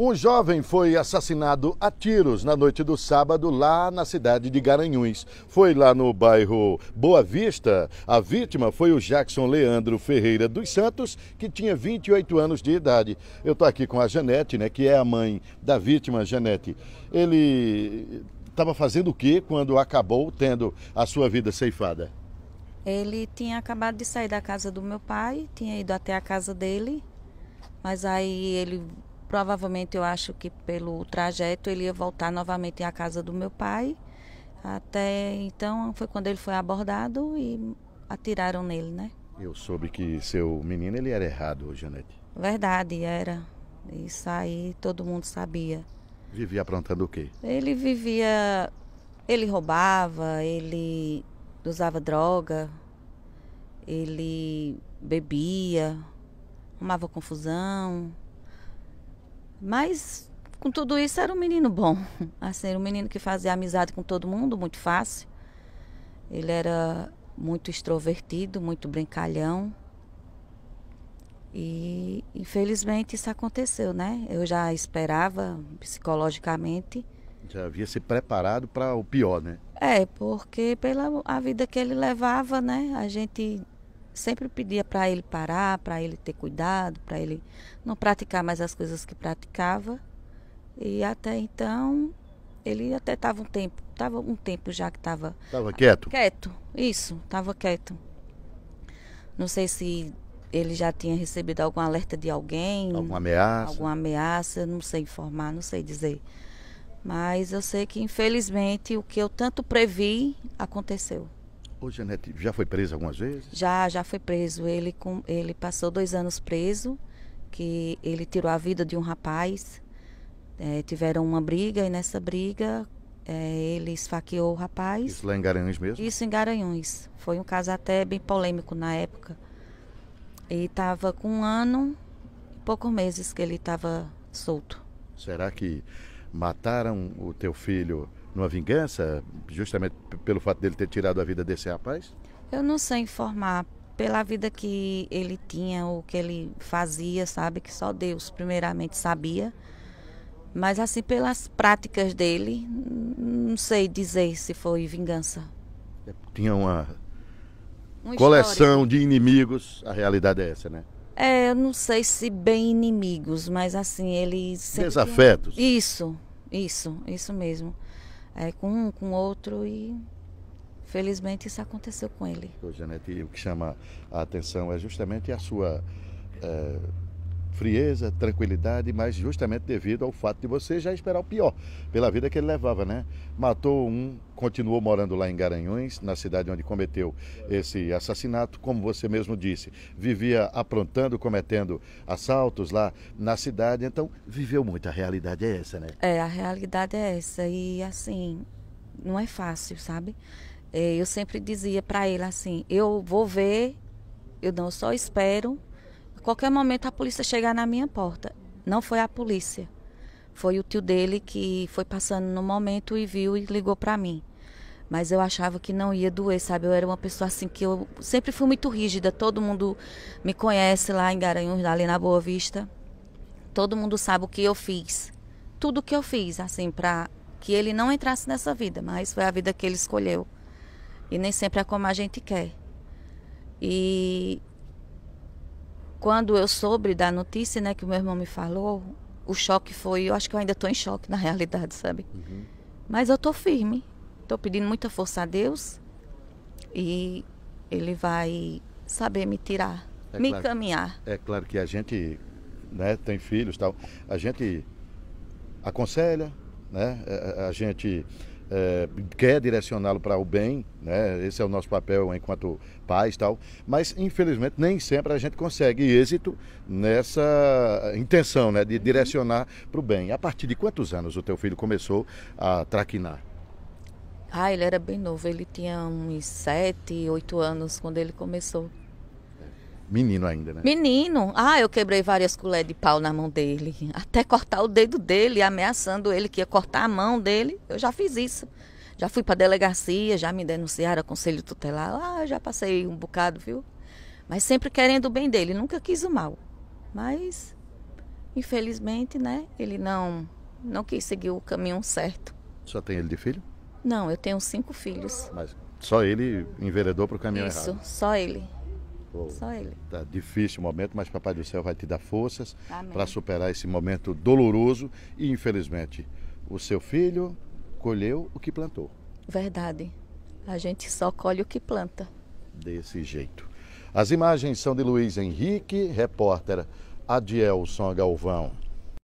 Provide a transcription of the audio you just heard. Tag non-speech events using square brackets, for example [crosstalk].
Um jovem foi assassinado a tiros na noite do sábado lá na cidade de Garanhuns. Foi lá no bairro Boa Vista. A vítima foi o Jackson Leandro Ferreira dos Santos, que tinha 28 anos de idade. Eu estou aqui com a Janete, né, que é a mãe da vítima, Janete. Ele estava fazendo o que quando acabou tendo a sua vida ceifada? Ele tinha acabado de sair da casa do meu pai, tinha ido até a casa dele, mas aí ele Provavelmente eu acho que pelo trajeto ele ia voltar novamente à casa do meu pai. Até então foi quando ele foi abordado e atiraram nele, né? Eu soube que seu menino ele era errado, Janete. Verdade, era. Isso aí todo mundo sabia. Vivia aprontando o quê? Ele vivia. Ele roubava, ele usava droga, ele bebia, arrumava confusão. Mas com tudo isso era um menino bom. [laughs] Assim, era um menino que fazia amizade com todo mundo muito fácil. Ele era muito extrovertido, muito brincalhão. E infelizmente isso aconteceu, né? Eu já esperava psicologicamente. Já havia se preparado para o pior, né? É, porque pela a vida que ele levava, né? A gente sempre pedia para ele parar, para ele ter cuidado, para ele não praticar mais as coisas que praticava. E até então ele até estava um tempo, estava um tempo já que estava estava quieto. Quieto, isso, estava quieto. Não sei se ele já tinha recebido algum alerta de alguém, alguma ameaça, alguma ameaça, não sei informar, não sei dizer. Mas eu sei que infelizmente o que eu tanto previ aconteceu. O Janete já foi preso algumas vezes? Já, já foi preso. Ele, com, ele passou dois anos preso, que ele tirou a vida de um rapaz. É, tiveram uma briga e nessa briga é, ele esfaqueou o rapaz. Isso lá em Garanhuns mesmo? Isso em Garanhuns. Foi um caso até bem polêmico na época. E estava com um ano e poucos meses que ele estava solto. Será que mataram o teu filho numa vingança, justamente pelo fato dele ter tirado a vida desse rapaz? Eu não sei informar pela vida que ele tinha, o que ele fazia, sabe? Que só Deus, primeiramente, sabia. Mas, assim, pelas práticas dele, não sei dizer se foi vingança. É, tinha uma, coleção de inimigos, a realidade é essa, né? É, eu não sei se bem inimigos, mas assim, ele. Desafetos. Tinha... Isso, isso, isso mesmo é, com um, com outro e felizmente isso aconteceu com ele. Janete, é, né? o que chama a atenção é justamente a sua é frieza, tranquilidade, mas justamente devido ao fato de você já esperar o pior pela vida que ele levava, né? Matou um, continuou morando lá em Garanhuns, na cidade onde cometeu esse assassinato, como você mesmo disse, vivia aprontando, cometendo assaltos lá na cidade, então viveu muito. A realidade é essa, né? É, a realidade é essa e assim não é fácil, sabe? É, eu sempre dizia para ele assim: eu vou ver, eu não só espero qualquer momento a polícia chegar na minha porta. Não foi a polícia. Foi o tio dele que foi passando no momento e viu e ligou para mim. Mas eu achava que não ia doer, sabe? Eu era uma pessoa assim que eu sempre fui muito rígida. Todo mundo me conhece lá em Garanhuns, ali na Boa Vista. Todo mundo sabe o que eu fiz. Tudo que eu fiz, assim, para que ele não entrasse nessa vida, mas foi a vida que ele escolheu. E nem sempre é como a gente quer. E quando eu soube da notícia, né, que o meu irmão me falou, o choque foi, eu acho que eu ainda estou em choque [laughs] na realidade, sabe? Uhum. Mas eu estou firme, estou pedindo muita força a Deus e Ele vai saber me tirar, é me claro, caminhar. É claro que a gente, né, tem filhos tal, a gente aconselha, né, a gente é, quer direcioná-lo para o bem, né? esse é o nosso papel enquanto pais tal, mas infelizmente nem sempre a gente consegue êxito nessa intenção né? de uhum. direcionar para o bem. A partir de quantos anos o teu filho começou a traquinar? Ah, ele era bem novo, ele tinha uns 7, 8 anos quando ele começou. Menino ainda, né? Menino. Ah, eu quebrei várias colheres de pau na mão dele. Até cortar o dedo dele, ameaçando ele que ia cortar a mão dele. Eu já fiz isso. Já fui para delegacia, já me denunciaram, conselho tutelar. Ah, já passei um bocado, viu? Mas sempre querendo o bem dele, nunca quis o mal. Mas, infelizmente, né? Ele não, não quis seguir o caminho certo. Só tem ele de filho? Não, eu tenho cinco filhos. Mas só ele enveredou para o caminho isso, errado? Isso, só ele. Pô, Só ele. Tá difícil o momento, mas Papai do Céu vai te dar forças para superar esse momento doloroso e, infelizmente, o seu filho colheu o que plantou. Verdade. A gente só colhe o que planta. Desse jeito. As imagens são de Luiz Henrique, repórter Adielson Galvão.